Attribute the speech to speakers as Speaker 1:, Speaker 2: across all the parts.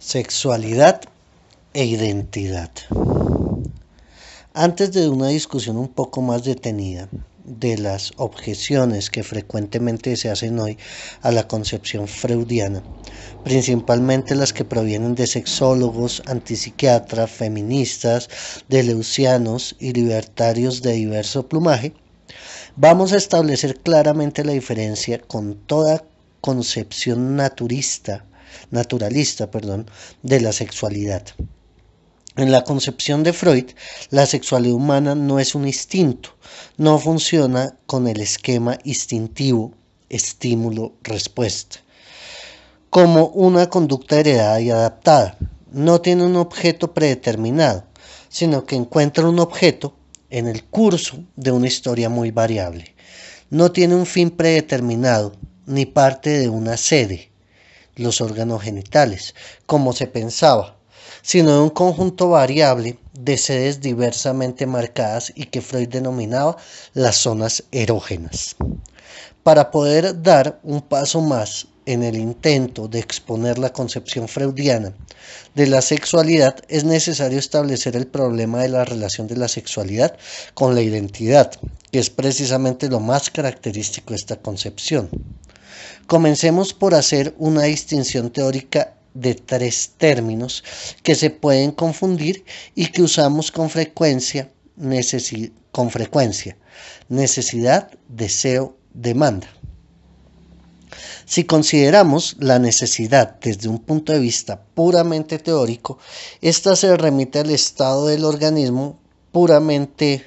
Speaker 1: sexualidad e identidad. Antes de una discusión un poco más detenida de las objeciones que frecuentemente se hacen hoy a la concepción freudiana, principalmente las que provienen de sexólogos, antipsiquiatras, feministas, de deleucianos y libertarios de diverso plumaje, vamos a establecer claramente la diferencia con toda concepción naturista naturalista, perdón, de la sexualidad. En la concepción de Freud, la sexualidad humana no es un instinto, no funciona con el esquema instintivo, estímulo, respuesta, como una conducta heredada y adaptada. No tiene un objeto predeterminado, sino que encuentra un objeto en el curso de una historia muy variable. No tiene un fin predeterminado, ni parte de una sede los órganos genitales, como se pensaba, sino de un conjunto variable de sedes diversamente marcadas y que Freud denominaba las zonas erógenas. Para poder dar un paso más en el intento de exponer la concepción freudiana de la sexualidad, es necesario establecer el problema de la relación de la sexualidad con la identidad, que es precisamente lo más característico de esta concepción. Comencemos por hacer una distinción teórica de tres términos que se pueden confundir y que usamos con frecuencia, con frecuencia. Necesidad, deseo, demanda. Si consideramos la necesidad desde un punto de vista puramente teórico, ésta se remite al estado del organismo puramente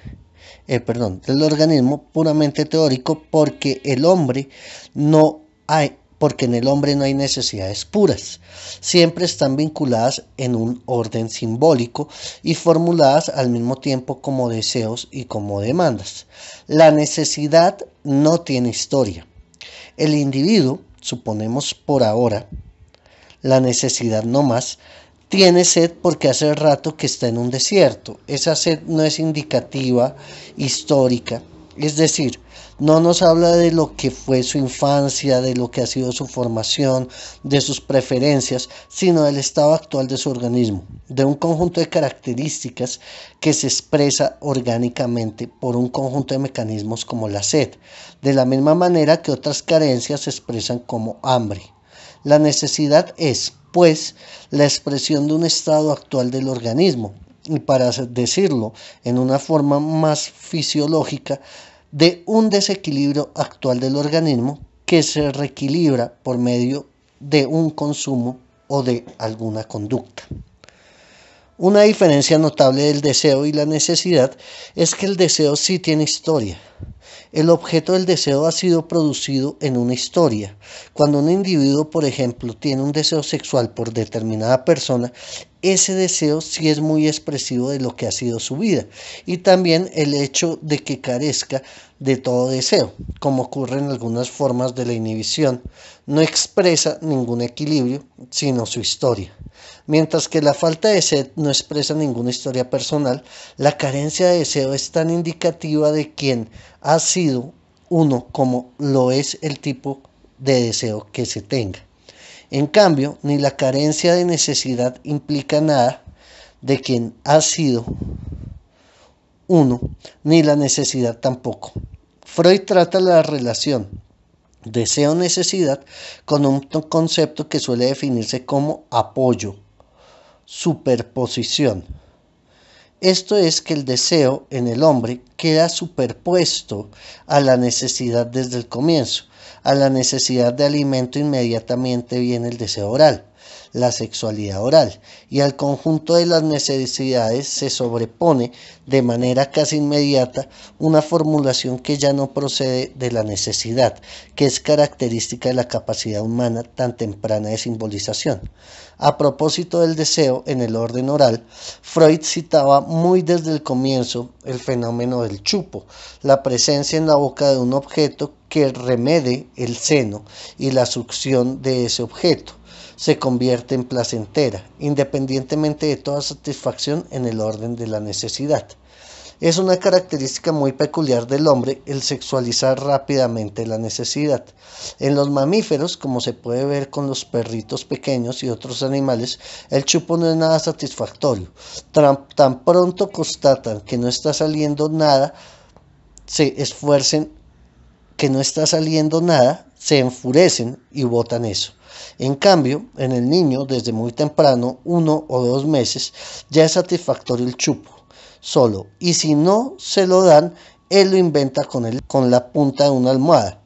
Speaker 1: eh, perdón, del organismo puramente teórico porque el hombre no hay, porque en el hombre no hay necesidades puras. Siempre están vinculadas en un orden simbólico y formuladas al mismo tiempo como deseos y como demandas. La necesidad no tiene historia. El individuo, suponemos por ahora, la necesidad no más, tiene sed porque hace rato que está en un desierto. Esa sed no es indicativa, histórica, es decir, no nos habla de lo que fue su infancia, de lo que ha sido su formación, de sus preferencias, sino del estado actual de su organismo, de un conjunto de características que se expresa orgánicamente por un conjunto de mecanismos como la sed, de la misma manera que otras carencias se expresan como hambre. La necesidad es, pues, la expresión de un estado actual del organismo, y para decirlo en una forma más fisiológica, de un desequilibrio actual del organismo que se reequilibra por medio de un consumo o de alguna conducta. Una diferencia notable del deseo y la necesidad es que el deseo sí tiene historia, el objeto del deseo ha sido producido en una historia. Cuando un individuo, por ejemplo, tiene un deseo sexual por determinada persona, ese deseo sí es muy expresivo de lo que ha sido su vida y también el hecho de que carezca de todo deseo, como ocurre en algunas formas de la inhibición, no expresa ningún equilibrio, sino su historia. Mientras que la falta de sed no expresa ninguna historia personal, la carencia de deseo es tan indicativa de quien ha sido uno como lo es el tipo de deseo que se tenga. En cambio, ni la carencia de necesidad implica nada de quien ha sido uno, ni la necesidad tampoco. Freud trata la relación deseo necesidad con un concepto que suele definirse como apoyo, superposición. Esto es que el deseo en el hombre queda superpuesto a la necesidad desde el comienzo. A la necesidad de alimento inmediatamente viene el deseo oral la sexualidad oral y al conjunto de las necesidades se sobrepone de manera casi inmediata una formulación que ya no procede de la necesidad, que es característica de la capacidad humana tan temprana de simbolización. A propósito del deseo en el orden oral, Freud citaba muy desde el comienzo el fenómeno del chupo, la presencia en la boca de un objeto que remede el seno y la succión de ese objeto se convierte en placentera, independientemente de toda satisfacción en el orden de la necesidad. Es una característica muy peculiar del hombre el sexualizar rápidamente la necesidad. En los mamíferos, como se puede ver con los perritos pequeños y otros animales, el chupo no es nada satisfactorio. Tan, pronto constatan que no está saliendo nada, se esfuercen que no está saliendo nada, se enfurecen y botan eso. En cambio, en el niño, desde muy temprano, uno o dos meses, ya es satisfactorio el chupo, solo. Y si no se lo dan, él lo inventa con, con la punta de una almohada.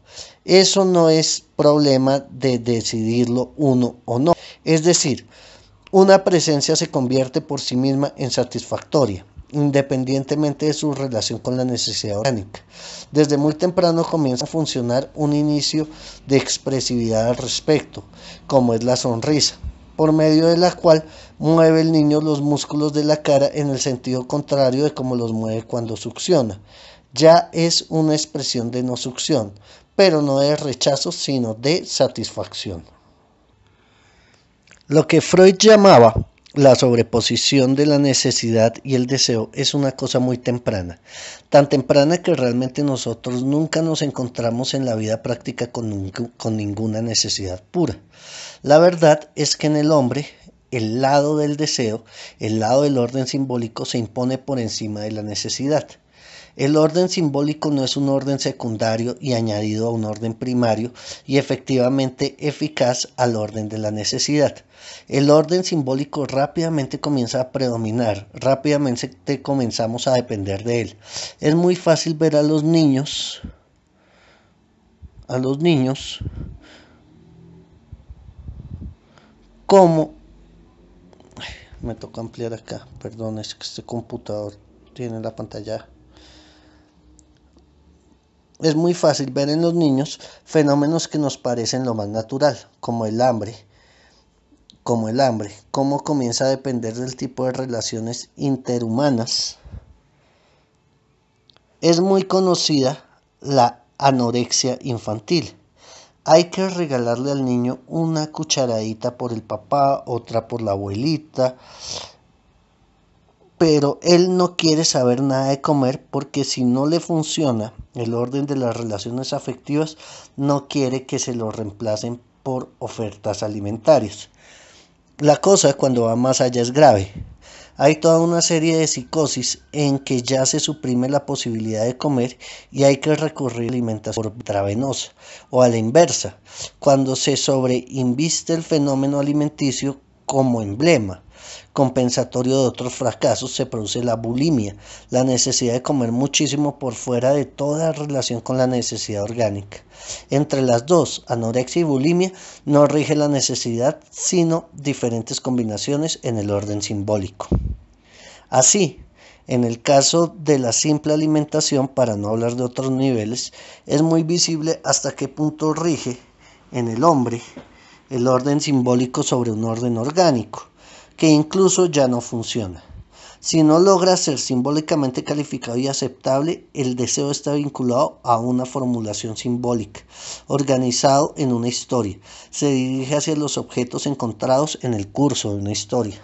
Speaker 1: Eso no es problema de decidirlo uno o no. Es decir, una presencia se convierte por sí misma en satisfactoria independientemente de su relación con la necesidad orgánica. Desde muy temprano comienza a funcionar un inicio de expresividad al respecto, como es la sonrisa, por medio de la cual mueve el niño los músculos de la cara en el sentido contrario de como los mueve cuando succiona. Ya es una expresión de no succión, pero no de rechazo, sino de satisfacción. Lo que Freud llamaba la sobreposición de la necesidad y el deseo es una cosa muy temprana, tan temprana que realmente nosotros nunca nos encontramos en la vida práctica con, ninguna necesidad pura. La verdad es que en el hombre el lado del deseo, el lado del orden simbólico se impone por encima de la necesidad. El orden simbólico no es un orden secundario y añadido a un orden primario y efectivamente eficaz al orden de la necesidad. El orden simbólico rápidamente comienza a predominar, rápidamente comenzamos a depender de él. Es muy fácil ver a los niños, a los niños, como... Me toca ampliar acá, perdón, es que este computador tiene la pantalla es muy fácil ver en los niños fenómenos que nos parecen lo más natural, como el hambre, como el hambre, cómo comienza a depender del tipo de relaciones interhumanas. Es muy conocida la anorexia infantil. Hay que regalarle al niño una cucharadita por el papá, otra por la abuelita, pero él no quiere saber nada de comer porque si no le funciona el orden de las relaciones afectivas, no quiere que se lo reemplacen por ofertas alimentarias. La cosa cuando va más allá es grave. Hay toda una serie de psicosis en que ya se suprime la posibilidad de comer y hay que recurrir a alimentación por travenosa o a la inversa, cuando se sobreinviste el fenómeno alimenticio como emblema compensatorio de otros fracasos, se produce la bulimia, la necesidad de comer muchísimo por fuera de toda relación con la necesidad orgánica. Entre las dos, anorexia y bulimia, no rige la necesidad, sino diferentes combinaciones en el orden simbólico. Así, en el caso de la simple alimentación, para no hablar de otros niveles, es muy visible hasta qué punto rige en el hombre el orden simbólico sobre un orden orgánico que incluso ya no funciona. Si no logra ser simbólicamente calificado y aceptable, el deseo está vinculado a una formulación simbólica, organizado en una historia. Se dirige hacia los objetos encontrados en el curso de una historia.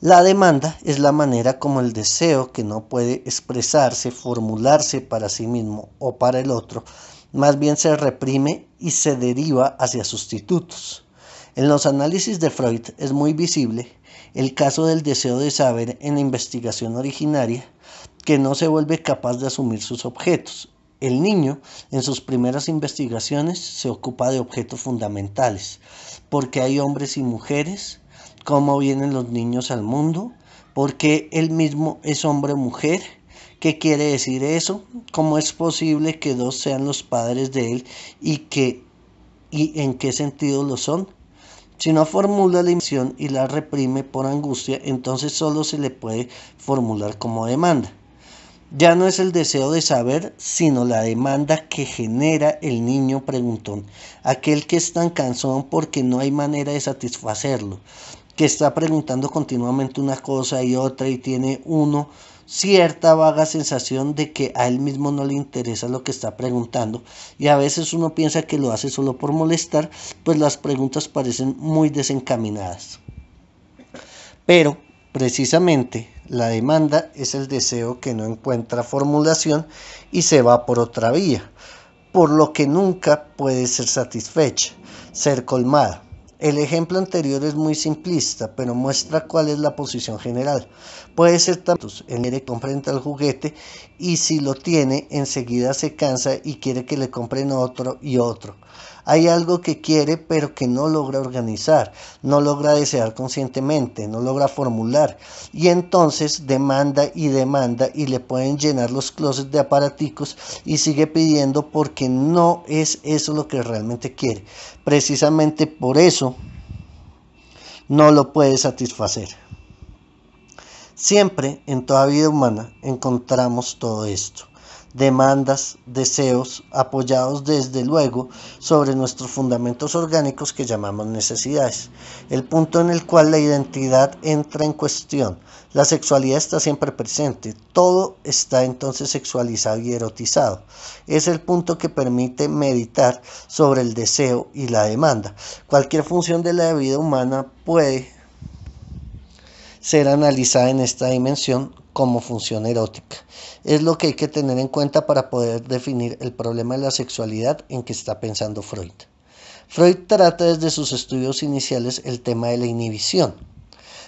Speaker 1: La demanda es la manera como el deseo que no puede expresarse, formularse para sí mismo o para el otro, más bien se reprime y se deriva hacia sustitutos. En los análisis de Freud es muy visible el caso del deseo de saber en la investigación originaria que no se vuelve capaz de asumir sus objetos. El niño en sus primeras investigaciones se ocupa de objetos fundamentales, porque hay hombres y mujeres, cómo vienen los niños al mundo, porque él mismo es hombre o mujer, ¿Qué quiere decir eso? ¿Cómo es posible que dos sean los padres de él y, que, y en qué sentido lo son? Si no formula la emisión y la reprime por angustia, entonces solo se le puede formular como demanda. Ya no es el deseo de saber, sino la demanda que genera el niño preguntón, aquel que es tan cansón porque no hay manera de satisfacerlo, que está preguntando continuamente una cosa y otra y tiene uno cierta vaga sensación de que a él mismo no le interesa lo que está preguntando y a veces uno piensa que lo hace solo por molestar, pues las preguntas parecen muy desencaminadas. Pero, precisamente, la demanda es el deseo que no encuentra formulación y se va por otra vía, por lo que nunca puede ser satisfecha, ser colmada. El ejemplo anterior es muy simplista, pero muestra cuál es la posición general. Puede ser tanto el que frente al juguete y si lo tiene, enseguida se cansa y quiere que le compren otro y otro. Hay algo que quiere pero que no logra organizar, no logra desear conscientemente, no logra formular. Y entonces demanda y demanda y le pueden llenar los closets de aparaticos y sigue pidiendo porque no es eso lo que realmente quiere. Precisamente por eso no lo puede satisfacer. Siempre en toda vida humana encontramos todo esto demandas, deseos, apoyados desde luego sobre nuestros fundamentos orgánicos que llamamos necesidades. El punto en el cual la identidad entra en cuestión. La sexualidad está siempre presente, todo está entonces sexualizado y erotizado. Es el punto que permite meditar sobre el deseo y la demanda. Cualquier función de la vida humana puede ser analizada en esta dimensión como función erótica. Es lo que hay que tener en cuenta para poder definir el problema de la sexualidad en que está pensando Freud. Freud trata desde sus estudios iniciales el tema de la inhibición.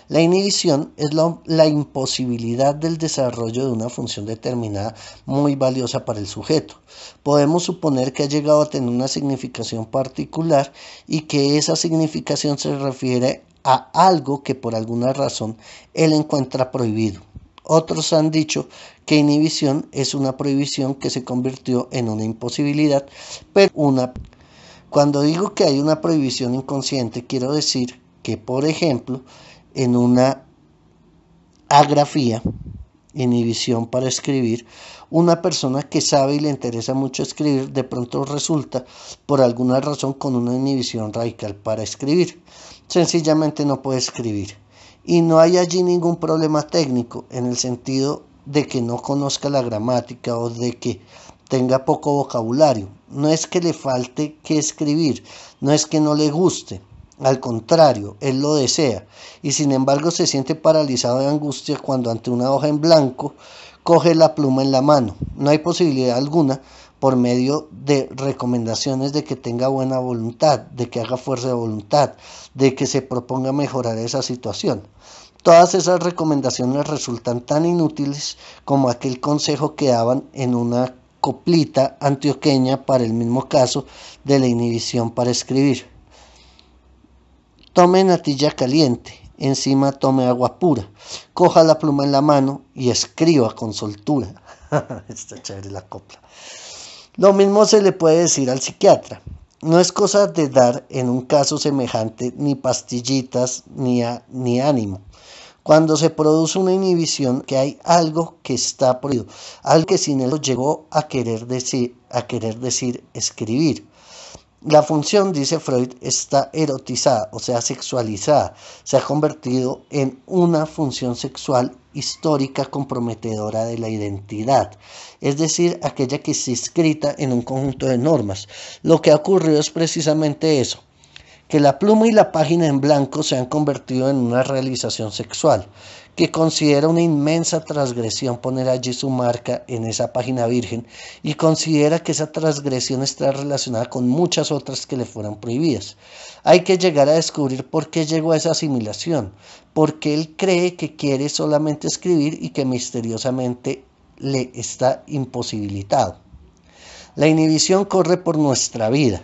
Speaker 1: La inhibición es la, imposibilidad del desarrollo de una función determinada muy valiosa para el sujeto. Podemos suponer que ha llegado a tener una significación particular y que esa significación se refiere a algo que por alguna razón él encuentra prohibido. Otros han dicho que inhibición es una prohibición que se convirtió en una imposibilidad, pero una... Cuando digo que hay una prohibición inconsciente, quiero decir que, por ejemplo, en una agrafía, inhibición para escribir, una persona que sabe y le interesa mucho escribir, de pronto resulta por alguna razón con una inhibición radical para escribir. Sencillamente no puede escribir. Y no hay allí ningún problema técnico en el sentido de que no conozca la gramática o de que tenga poco vocabulario. No es que le falte que escribir, no es que no le guste, al contrario, él lo desea y sin embargo se siente paralizado de angustia cuando ante una hoja en blanco coge la pluma en la mano. No hay posibilidad alguna por medio de recomendaciones de que tenga buena voluntad, de que haga fuerza de voluntad, de que se proponga mejorar esa situación. Todas esas recomendaciones resultan tan inútiles como aquel consejo que daban en una coplita antioqueña para el mismo caso de la inhibición para escribir. Tome natilla caliente, encima tome agua pura, coja la pluma en la mano y escriba con soltura. Está chévere la copla. Lo mismo se le puede decir al psiquiatra. No es cosa de dar en un caso semejante ni pastillitas ni, ni ánimo. Cuando se produce una inhibición que hay algo que está prohibido, algo que sin él llegó a querer decir, a querer decir escribir. La función, dice Freud, está erotizada, o sea, sexualizada. Se ha convertido en una función sexual histórica comprometedora de la identidad, es decir, aquella que se inscrita en un conjunto de normas. Lo que ha ocurrido es precisamente eso, que la pluma y la página en blanco se han convertido en una realización sexual, que considera una inmensa transgresión poner allí su marca en esa página virgen y considera que esa transgresión está relacionada con muchas otras que le fueron prohibidas. Hay que llegar a descubrir por qué llegó a esa asimilación, porque él cree que quiere solamente escribir y que misteriosamente le está imposibilitado. La inhibición corre por nuestra vida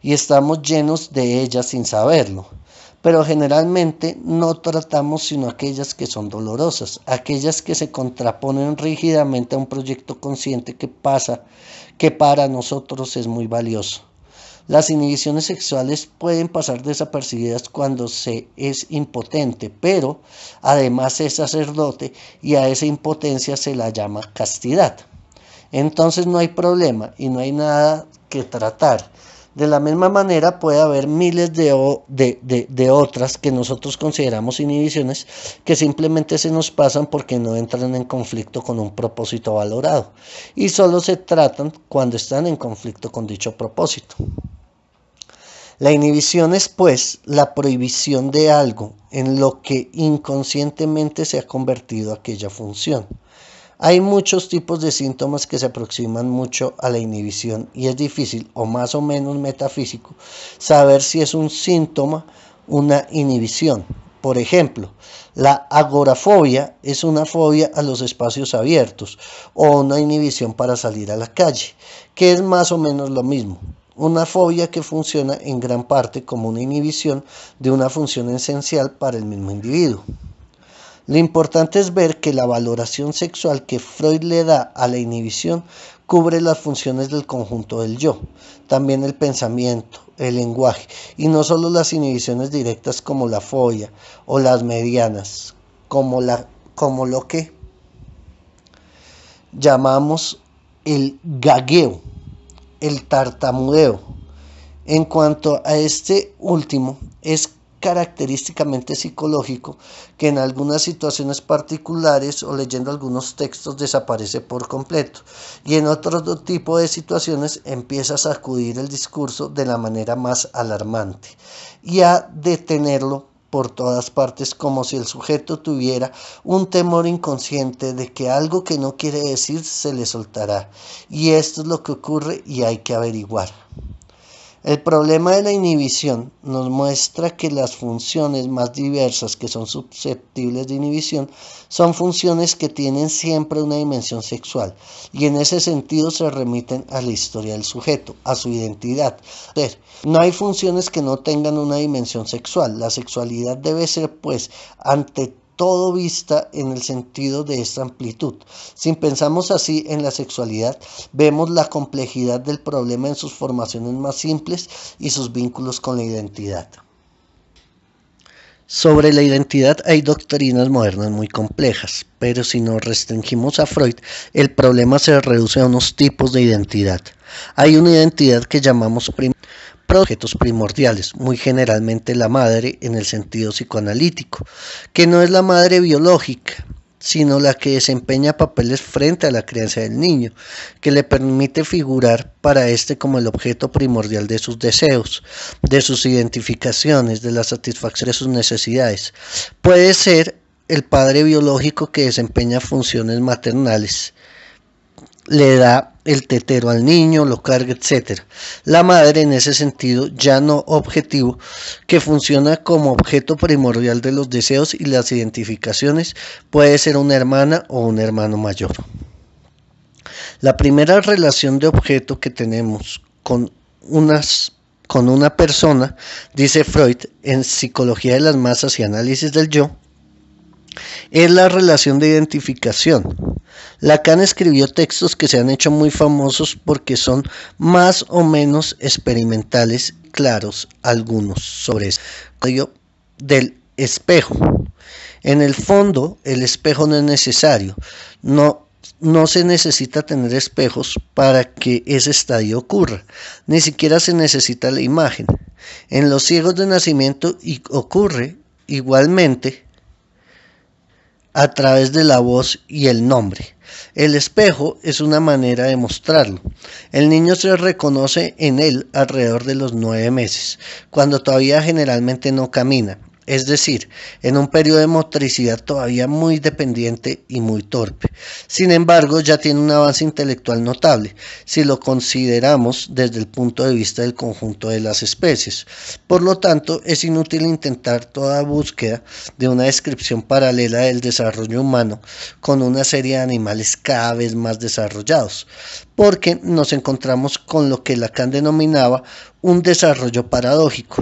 Speaker 1: y estamos llenos de ella sin saberlo pero generalmente no tratamos sino aquellas que son dolorosas, aquellas que se contraponen rígidamente a un proyecto consciente que pasa, que para nosotros es muy valioso. Las inhibiciones sexuales pueden pasar desapercibidas cuando se es impotente, pero además es sacerdote y a esa impotencia se la llama castidad. Entonces no hay problema y no hay nada que tratar. De la misma manera puede haber miles de, de, otras que nosotros consideramos inhibiciones que simplemente se nos pasan porque no entran en conflicto con un propósito valorado y solo se tratan cuando están en conflicto con dicho propósito. La inhibición es pues la prohibición de algo en lo que inconscientemente se ha convertido aquella función. Hay muchos tipos de síntomas que se aproximan mucho a la inhibición y es difícil o más o menos metafísico saber si es un síntoma una inhibición. Por ejemplo, la agorafobia es una fobia a los espacios abiertos o una inhibición para salir a la calle, que es más o menos lo mismo. Una fobia que funciona en gran parte como una inhibición de una función esencial para el mismo individuo. Lo importante es ver que la valoración sexual que Freud le da a la inhibición cubre las funciones del conjunto del yo, también el pensamiento, el lenguaje, y no solo las inhibiciones directas como la fobia o las medianas, como, la, como lo que llamamos el gagueo, el tartamudeo. En cuanto a este último, es característicamente psicológico que en algunas situaciones particulares o leyendo algunos textos desaparece por completo y en otro tipo de situaciones empieza a sacudir el discurso de la manera más alarmante y a detenerlo por todas partes como si el sujeto tuviera un temor inconsciente de que algo que no quiere decir se le soltará y esto es lo que ocurre y hay que averiguar. El problema de la inhibición nos muestra que las funciones más diversas que son susceptibles de inhibición son funciones que tienen siempre una dimensión sexual y en ese sentido se remiten a la historia del sujeto, a su identidad. No hay funciones que no tengan una dimensión sexual. La sexualidad debe ser pues ante todo vista en el sentido de esta amplitud. Si pensamos así en la sexualidad, vemos la complejidad del problema en sus formaciones más simples y sus vínculos con la identidad. Sobre la identidad hay doctrinas modernas muy complejas, pero si nos restringimos a Freud, el problema se reduce a unos tipos de identidad. Hay una identidad que llamamos primaria objetos primordiales, muy generalmente la madre en el sentido psicoanalítico, que no es la madre biológica, sino la que desempeña papeles frente a la crianza del niño, que le permite figurar para éste como el objeto primordial de sus deseos, de sus identificaciones, de la satisfacción de sus necesidades. Puede ser el padre biológico que desempeña funciones maternales, le da el tetero al niño, lo carga, etc. La madre en ese sentido ya no objetivo, que funciona como objeto primordial de los deseos y las identificaciones, puede ser una hermana o un hermano mayor. La primera relación de objeto que tenemos con, con una persona, dice Freud en Psicología de las Masas y Análisis del Yo, es la relación de identificación Lacan escribió textos que se han hecho muy famosos porque son más o menos experimentales, claros algunos sobre esto del espejo. En el fondo, el espejo no es necesario. No, no se necesita tener espejos para que ese estadio ocurra. Ni siquiera se necesita la imagen. En los ciegos de nacimiento y ocurre igualmente a través de la voz y el nombre. El espejo es una manera de mostrarlo. El niño se reconoce en él alrededor de los nueve meses, cuando todavía generalmente no camina es decir, en un periodo de motricidad todavía muy dependiente y muy torpe. Sin embargo, ya tiene un avance intelectual notable, si lo consideramos desde el punto de vista del conjunto de las especies. Por lo tanto, es inútil intentar toda búsqueda de una descripción paralela del desarrollo humano con una serie de animales cada vez más desarrollados, porque nos encontramos con lo que Lacan denominaba un desarrollo paradójico.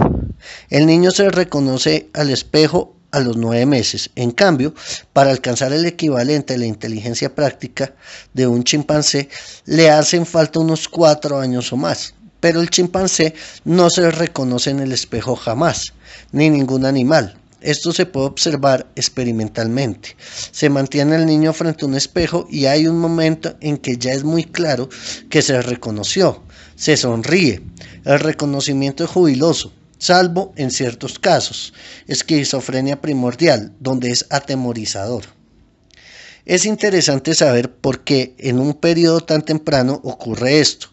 Speaker 1: El niño se reconoce al espejo a los nueve meses. En cambio, para alcanzar el equivalente de la inteligencia práctica de un chimpancé, le hacen falta unos cuatro años o más. Pero el chimpancé no se reconoce en el espejo jamás, ni ningún animal. Esto se puede observar experimentalmente. Se mantiene el niño frente a un espejo y hay un momento en que ya es muy claro que se reconoció. Se sonríe. El reconocimiento es jubiloso, salvo en ciertos casos, esquizofrenia primordial, donde es atemorizador. Es interesante saber por qué en un periodo tan temprano ocurre esto,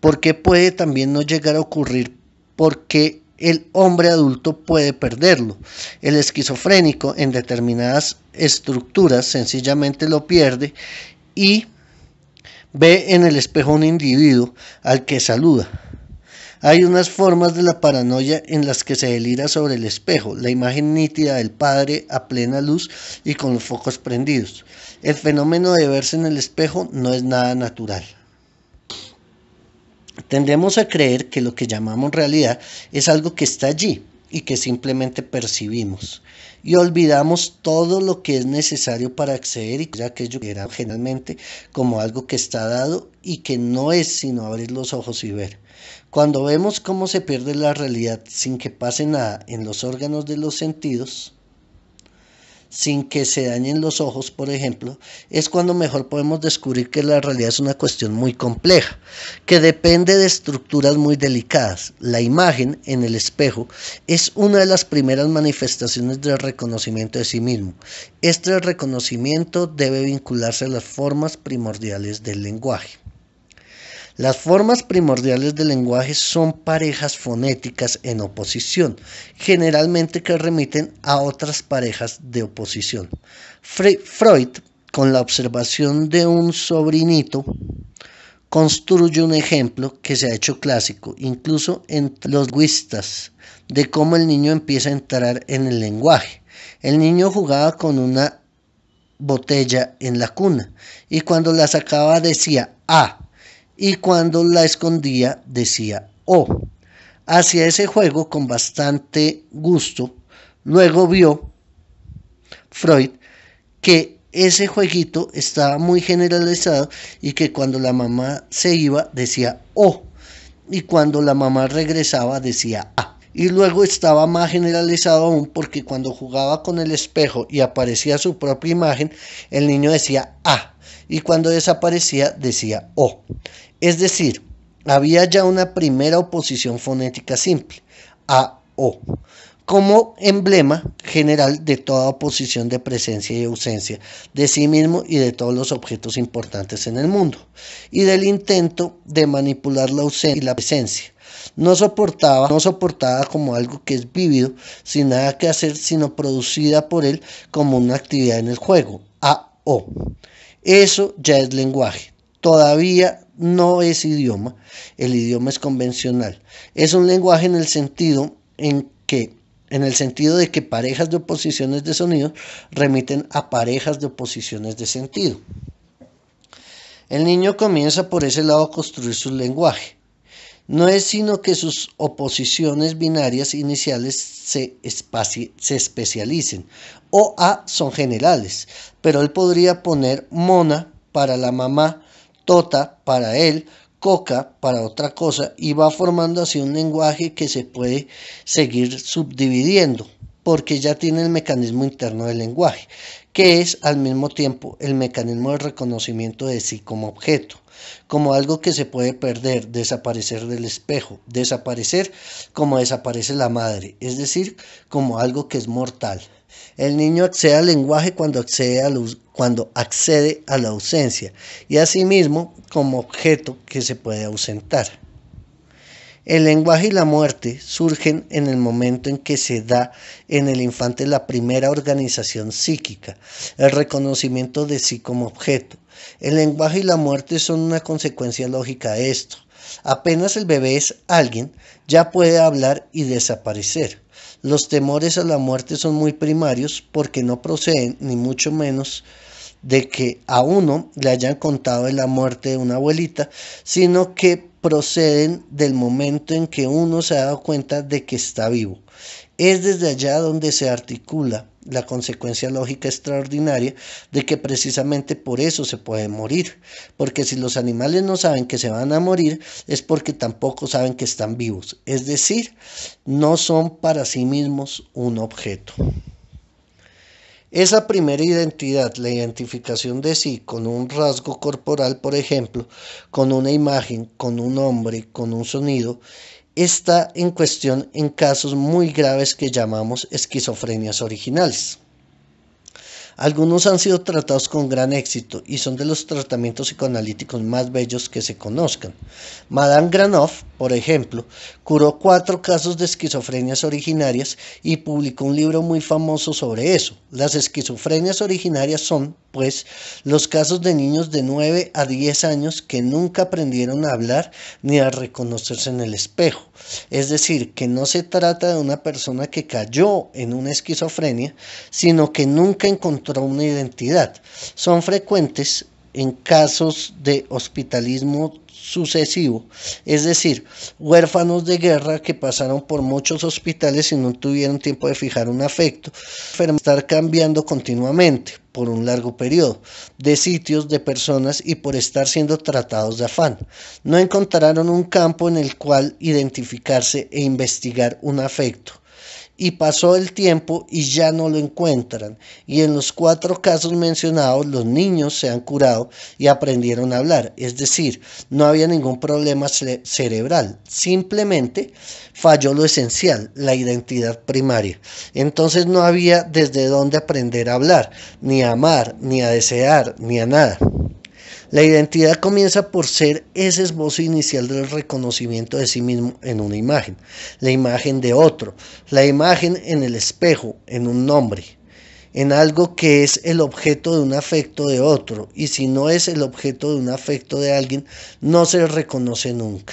Speaker 1: por qué puede también no llegar a ocurrir, porque el hombre adulto puede perderlo. El esquizofrénico en determinadas estructuras sencillamente lo pierde y ve en el espejo un individuo al que saluda. Hay unas formas de la paranoia en las que se delira sobre el espejo, la imagen nítida del padre a plena luz y con los focos prendidos. El fenómeno de verse en el espejo no es nada natural. Tendemos a creer que lo que llamamos realidad es algo que está allí y que simplemente percibimos. Y olvidamos todo lo que es necesario para acceder y aquello que era generalmente como algo que está dado y que no es sino abrir los ojos y ver. Cuando vemos cómo se pierde la realidad sin que pase nada en los órganos de los sentidos, sin que se dañen los ojos, por ejemplo, es cuando mejor podemos descubrir que la realidad es una cuestión muy compleja, que depende de estructuras muy delicadas. La imagen en el espejo es una de las primeras manifestaciones del reconocimiento de sí mismo. Este reconocimiento debe vincularse a las formas primordiales del lenguaje. Las formas primordiales del lenguaje son parejas fonéticas en oposición, generalmente que remiten a otras parejas de oposición. Freud, con la observación de un sobrinito, construye un ejemplo que se ha hecho clásico, incluso en los guistas, de cómo el niño empieza a entrar en el lenguaje. El niño jugaba con una botella en la cuna y cuando la sacaba decía A. Ah, y cuando la escondía decía O. Oh". Hacia ese juego con bastante gusto. Luego vio Freud que ese jueguito estaba muy generalizado y que cuando la mamá se iba decía O. Oh". y cuando la mamá regresaba decía A. Ah". Y luego estaba más generalizado aún porque cuando jugaba con el espejo y aparecía su propia imagen, el niño decía ah y cuando desaparecía decía O. Oh". Es decir, había ya una primera oposición fonética simple, A-O, como emblema general de toda oposición de presencia y ausencia de sí mismo y de todos los objetos importantes en el mundo, y del intento de manipular la ausencia y la presencia. No soportaba, no soportaba como algo que es vívido, sin nada que hacer, sino producida por él como una actividad en el juego, A-O. Eso ya es lenguaje, todavía no es idioma, el idioma es convencional. Es un lenguaje en el sentido en que en el sentido de que parejas de oposiciones de sonido remiten a parejas de oposiciones de sentido. El niño comienza por ese lado a construir su lenguaje. No es sino que sus oposiciones binarias iniciales se, se especialicen o A son generales, pero él podría poner mona para la mamá Tota para él, Coca para otra cosa y va formando así un lenguaje que se puede seguir subdividiendo porque ya tiene el mecanismo interno del lenguaje, que es al mismo tiempo el mecanismo de reconocimiento de sí como objeto, como algo que se puede perder, desaparecer del espejo, desaparecer como desaparece la madre, es decir, como algo que es mortal. El niño accede al lenguaje cuando accede, a a la ausencia y asimismo como objeto que se puede ausentar. El lenguaje y la muerte surgen en el momento en que se da en el infante la primera organización psíquica, el reconocimiento de sí como objeto. El lenguaje y la muerte son una consecuencia lógica de esto. Apenas el bebé es alguien, ya puede hablar y desaparecer. Los temores a la muerte son muy primarios porque no proceden ni mucho menos de que a uno le hayan contado de la muerte de una abuelita, sino que proceden del momento en que uno se ha dado cuenta de que está vivo. Es desde allá donde se articula la consecuencia lógica extraordinaria de que precisamente por eso se puede morir, porque si los animales no saben que se van a morir es porque tampoco saben que están vivos, es decir, no son para sí mismos un objeto. Esa primera identidad, la identificación de sí con un rasgo corporal, por ejemplo, con una imagen, con un nombre, con un sonido, está en cuestión en casos muy graves que llamamos esquizofrenias originales. Algunos han sido tratados con gran éxito y son de los tratamientos psicoanalíticos más bellos que se conozcan. Madame Granoff, por ejemplo, curó cuatro casos de esquizofrenias originarias y publicó un libro muy famoso sobre eso. Las esquizofrenias originarias son, pues, los casos de niños de 9 a 10 años que nunca aprendieron a hablar ni a reconocerse en el espejo. Es decir, que no se trata de una persona que cayó en una esquizofrenia, sino que nunca encontró una identidad. Son frecuentes en casos de hospitalismo sucesivo, es decir, huérfanos de guerra que pasaron por muchos hospitales y no tuvieron tiempo de fijar un afecto, estar cambiando continuamente por un largo periodo, de sitios, de personas y por estar siendo tratados de afán. No encontraron un campo en el cual identificarse e investigar un afecto y pasó el tiempo y ya no lo encuentran. Y en los cuatro casos mencionados, los niños se han curado y aprendieron a hablar. Es decir, no había ningún problema cerebral. Simplemente falló lo esencial, la identidad primaria. Entonces no había desde dónde aprender a hablar, ni a amar, ni a desear, ni a nada. La identidad comienza por ser ese esbozo inicial del reconocimiento de sí mismo en una imagen, la imagen de otro, la imagen en el espejo, en un nombre, en algo que es el objeto de un afecto de otro, y si no es el objeto de un afecto de alguien, no se reconoce nunca.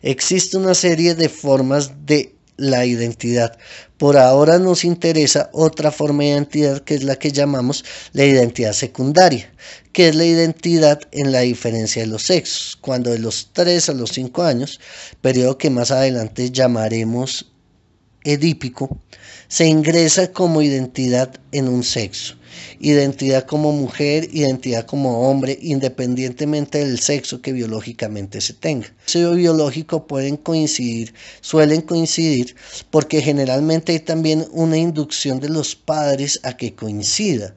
Speaker 1: Existe una serie de formas de la identidad. Por ahora nos interesa otra forma de identidad que es la que llamamos la identidad secundaria, que es la identidad en la diferencia de los sexos, cuando de los 3 a los 5 años, periodo que más adelante llamaremos edípico, se ingresa como identidad en un sexo identidad como mujer, identidad como hombre, independientemente del sexo que biológicamente se tenga. El sexo biológico pueden coincidir, suelen coincidir, porque generalmente hay también una inducción de los padres a que coincida,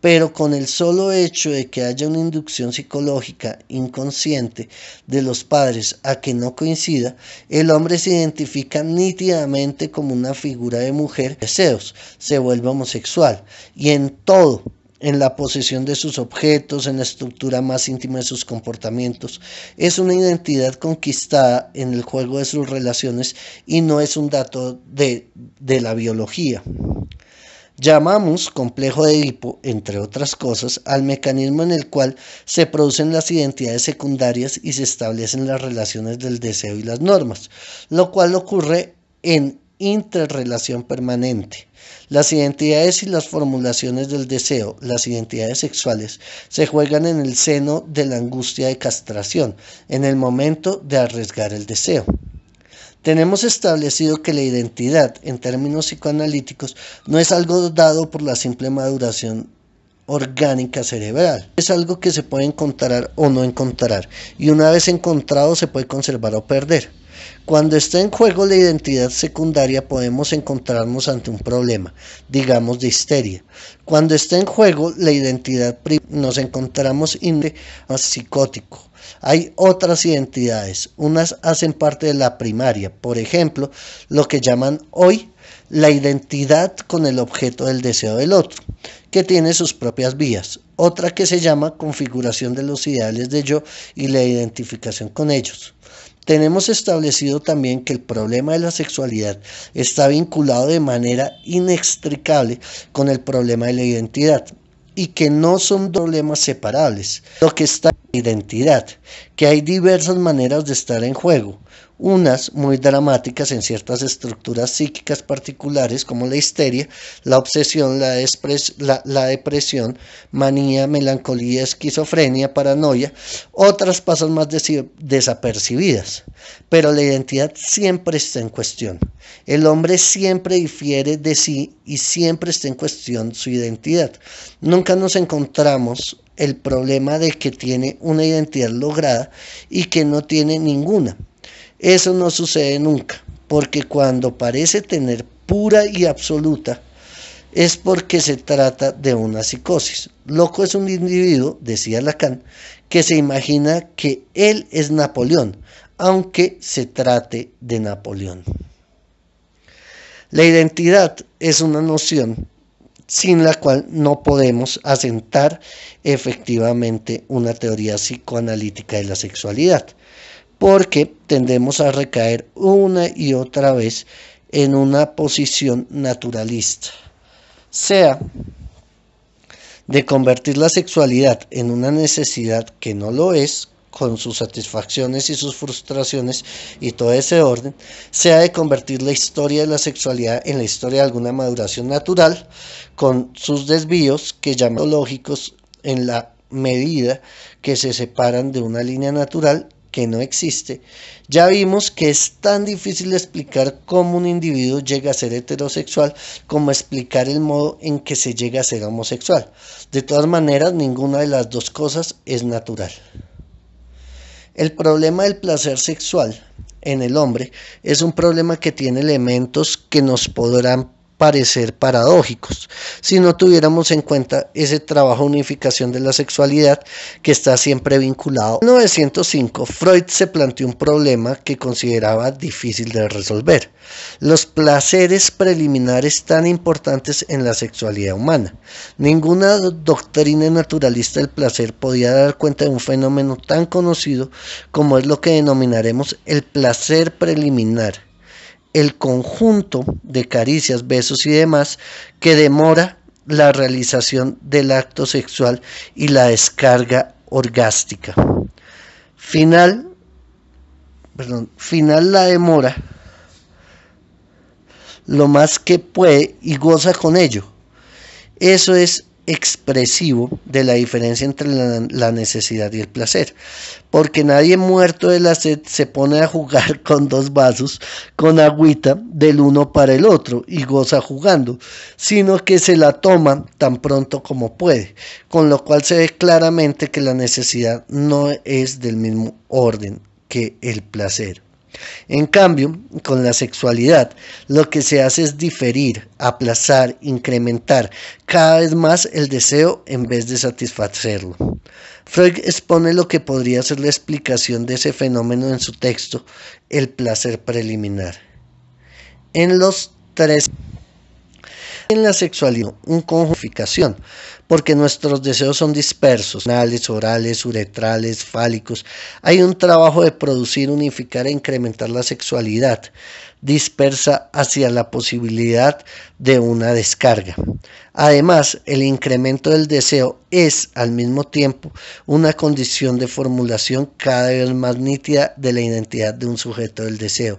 Speaker 1: pero con el solo hecho de que haya una inducción psicológica inconsciente de los padres a que no coincida, el hombre se identifica nítidamente como una figura de mujer, deseos, se vuelve homosexual y en todo, en la posesión de sus objetos, en la estructura más íntima de sus comportamientos. Es una identidad conquistada en el juego de sus relaciones y no es un dato de, la biología. Llamamos complejo de hipo, entre otras cosas, al mecanismo en el cual se producen las identidades secundarias y se establecen las relaciones del deseo y las normas, lo cual ocurre en interrelación permanente. Las identidades y las formulaciones del deseo, las identidades sexuales, se juegan en el seno de la angustia de castración, en el momento de arriesgar el deseo. Tenemos establecido que la identidad, en términos psicoanalíticos, no es algo dado por la simple maduración orgánica cerebral. Es algo que se puede encontrar o no encontrar, y una vez encontrado se puede conservar o perder. Cuando está en juego la identidad secundaria podemos encontrarnos ante un problema, digamos de histeria. Cuando está en juego la identidad primaria nos encontramos en psicótico. Hay otras identidades, unas hacen parte de la primaria, por ejemplo, lo que llaman hoy la identidad con el objeto del deseo del otro, que tiene sus propias vías. Otra que se llama configuración de los ideales de yo y la identificación con ellos. Tenemos establecido también que el problema de la sexualidad está vinculado de manera inextricable con el problema de la identidad y que no son problemas separables. Lo que está en la identidad, que hay diversas maneras de estar en juego, unas muy dramáticas en ciertas estructuras psíquicas particulares como la histeria, la obsesión, la, depresión, manía, melancolía, esquizofrenia, paranoia, otras pasan más desapercibidas, pero la identidad siempre está en cuestión. El hombre siempre difiere de sí y siempre está en cuestión su identidad. Nunca nos encontramos el problema de que tiene una identidad lograda, y que no tiene ninguna. Eso no sucede nunca, porque cuando parece tener pura y absoluta, es porque se trata de una psicosis. Loco es un individuo, decía Lacan, que se imagina que él es Napoleón, aunque se trate de Napoleón. La identidad es una noción sin la cual no podemos asentar efectivamente una teoría psicoanalítica de la sexualidad, porque tendemos a recaer una y otra vez en una posición naturalista, sea de convertir la sexualidad en una necesidad que no lo es, con sus satisfacciones y sus frustraciones y todo ese orden, se ha de convertir la historia de la sexualidad en la historia de alguna maduración natural, con sus desvíos que llaman lógicos en la medida que se separan de una línea natural que no existe, ya vimos que es tan difícil explicar cómo un individuo llega a ser heterosexual como explicar el modo en que se llega a ser homosexual. De todas maneras, ninguna de las dos cosas es natural. El problema del placer sexual en el hombre es un problema que tiene elementos que nos podrán parecer paradójicos si no tuviéramos en cuenta ese trabajo de unificación de la sexualidad que está siempre vinculado. En 1905, Freud se planteó un problema que consideraba difícil de resolver, los placeres preliminares tan importantes en la sexualidad humana. Ninguna doctrina naturalista del placer podía dar cuenta de un fenómeno tan conocido como es lo que denominaremos el placer preliminar el conjunto de caricias, besos y demás que demora la realización del acto sexual y la descarga orgástica. Final, perdón, final la demora lo más que puede y goza con ello. Eso es expresivo de la diferencia entre la, necesidad y el placer. Porque nadie muerto de la sed se pone a jugar con dos vasos, con agüita del uno para el otro y goza jugando, sino que se la toma tan pronto como puede, con lo cual se ve claramente que la necesidad no es del mismo orden que el placer. En cambio, con la sexualidad, lo que se hace es diferir, aplazar, incrementar cada vez más el deseo en vez de satisfacerlo. Freud expone lo que podría ser la explicación de ese fenómeno en su texto, El placer preliminar. En los tres la sexualidad un conjuntificación, porque nuestros deseos son dispersos, orales, uretrales, fálicos. Hay un trabajo de producir, unificar e incrementar la sexualidad dispersa hacia la posibilidad de una descarga. Además, el incremento del deseo es al mismo tiempo una condición de formulación cada vez más nítida de la identidad de un sujeto del deseo,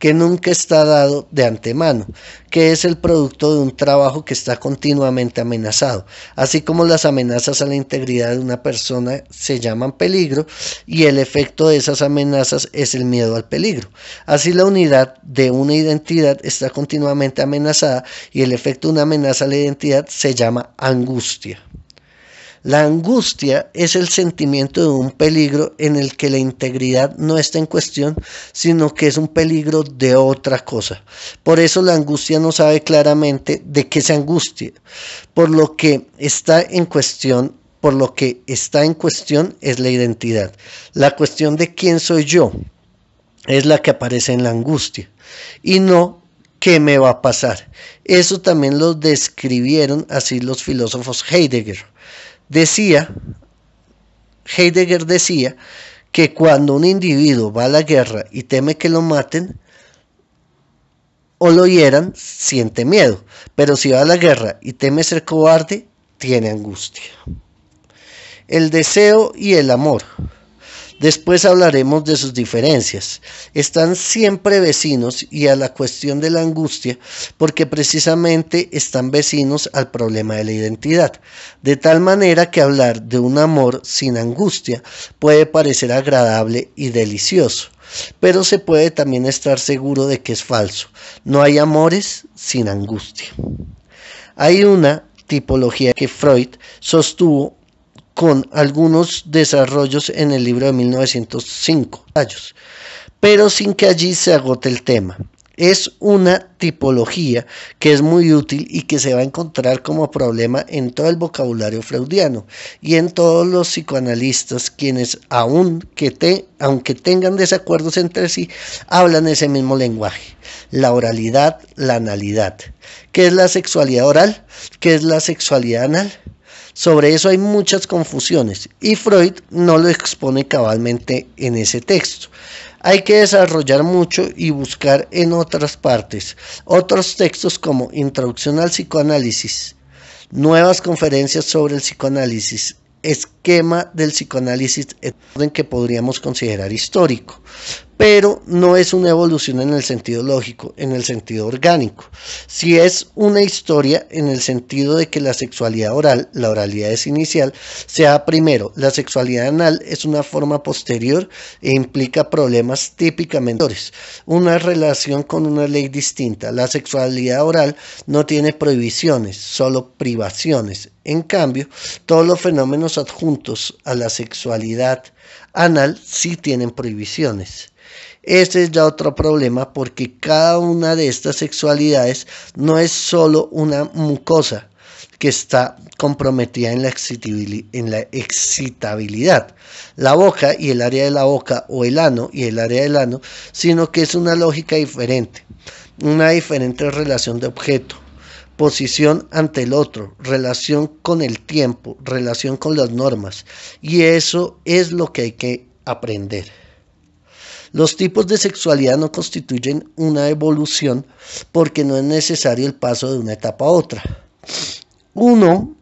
Speaker 1: que nunca está dado de antemano, que es el producto de un trabajo que está continuamente amenazado, así como las amenazas a la integridad de una persona se llaman peligro y el efecto de esas amenazas es el miedo al peligro. Así la unidad de una identidad está continuamente amenazada y el efecto de una amenaza a la identidad se llama angustia. La angustia es el sentimiento de un peligro en el que la integridad no está en cuestión, sino que es un peligro de otra cosa. Por eso la angustia no sabe claramente de qué se angustia, por lo que está en cuestión, por lo que está en cuestión es la identidad. La cuestión de quién soy yo es la que aparece en la angustia y no qué me va a pasar. Eso también lo describieron así los filósofos Heidegger. Decía, Heidegger decía que cuando un individuo va a la guerra y teme que lo maten, o lo hieran, siente miedo, pero si va a la guerra y teme ser cobarde, tiene angustia. El deseo y el amor. Después hablaremos de sus diferencias. Están siempre vecinos y a la cuestión de la angustia, porque precisamente están vecinos al problema de la identidad. De tal manera que hablar de un amor sin angustia puede parecer agradable y delicioso pero se puede también estar seguro de que es falso. No hay amores sin angustia. Hay una tipología que Freud sostuvo con algunos desarrollos en el libro de 1905, pero sin que allí se agote el tema. Es una tipología que es muy útil y que se va a encontrar como problema en todo el vocabulario freudiano y en todos los psicoanalistas quienes, aun que aunque tengan desacuerdos entre sí, hablan ese mismo lenguaje. La oralidad, la analidad. ¿Qué es la sexualidad oral? ¿Qué es la sexualidad anal? Sobre eso hay muchas confusiones y Freud no lo expone cabalmente en ese texto. Hay que desarrollar mucho y buscar en otras partes, otros textos como Introducción al Psicoanálisis, nuevas conferencias sobre el psicoanálisis, esquema del psicoanálisis, en que podríamos considerar histórico pero no es una evolución en el sentido lógico, en el sentido orgánico. Si es una historia en el sentido de que la sexualidad oral, la oralidad es inicial, sea primero, la sexualidad anal es una forma posterior e implica problemas típicamente una relación con una ley distinta. La sexualidad oral no tiene prohibiciones, solo privaciones. En cambio, todos los fenómenos adjuntos a la sexualidad anal sí tienen prohibiciones. Ese es ya otro problema porque cada una de estas sexualidades no es solo una mucosa que está comprometida en la, en la excitabilidad, la boca y el área de la boca o el ano y el área del ano, sino que es una lógica diferente, una diferente relación de objeto posición ante el otro, relación con el tiempo, relación con las normas. Y eso es lo que hay que aprender. Los tipos de sexualidad no constituyen una evolución porque no es necesario el paso de una etapa a otra. Uno,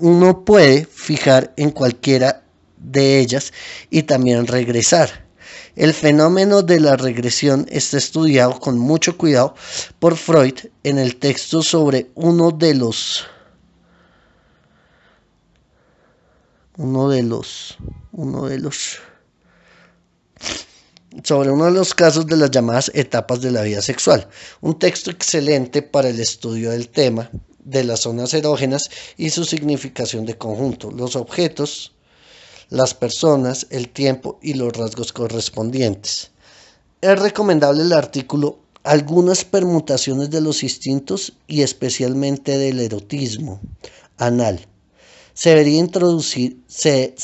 Speaker 1: uno puede fijar en cualquiera de ellas y también regresar. El fenómeno de la regresión está estudiado con mucho cuidado por Freud en el texto sobre uno de los uno de los uno de los sobre uno de los casos de las llamadas etapas de la vida sexual, un texto excelente para el estudio del tema de las zonas erógenas y su significación de conjunto, los objetos, las personas, el tiempo y los rasgos correspondientes. Es recomendable el artículo Algunas permutaciones de los instintos y especialmente del erotismo anal. Se debería, se,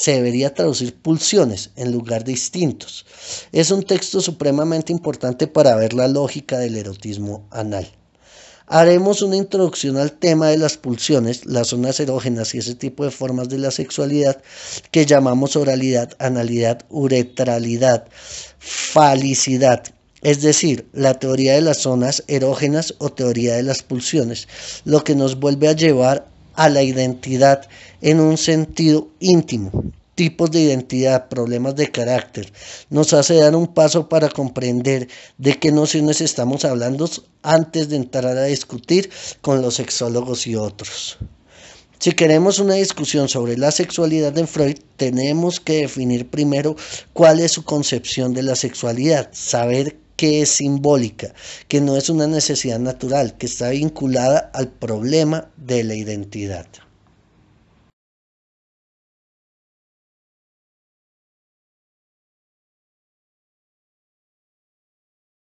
Speaker 1: traducir pulsiones en lugar de instintos. Es un texto supremamente importante para ver la lógica del erotismo anal haremos una introducción al tema de las pulsiones, las zonas erógenas y ese tipo de formas de la sexualidad que llamamos oralidad, analidad, uretralidad, falicidad. Es decir, la teoría de las zonas erógenas o teoría de las pulsiones, lo que nos vuelve a llevar a la identidad en un sentido íntimo tipos de identidad, problemas de carácter, nos hace dar un paso para comprender de qué nociones estamos hablando antes de entrar a discutir con los sexólogos y otros. Si queremos una discusión sobre la sexualidad de Freud, tenemos que definir primero cuál es su concepción de la sexualidad, saber que es simbólica, que no es una necesidad natural, que está vinculada al problema de la identidad.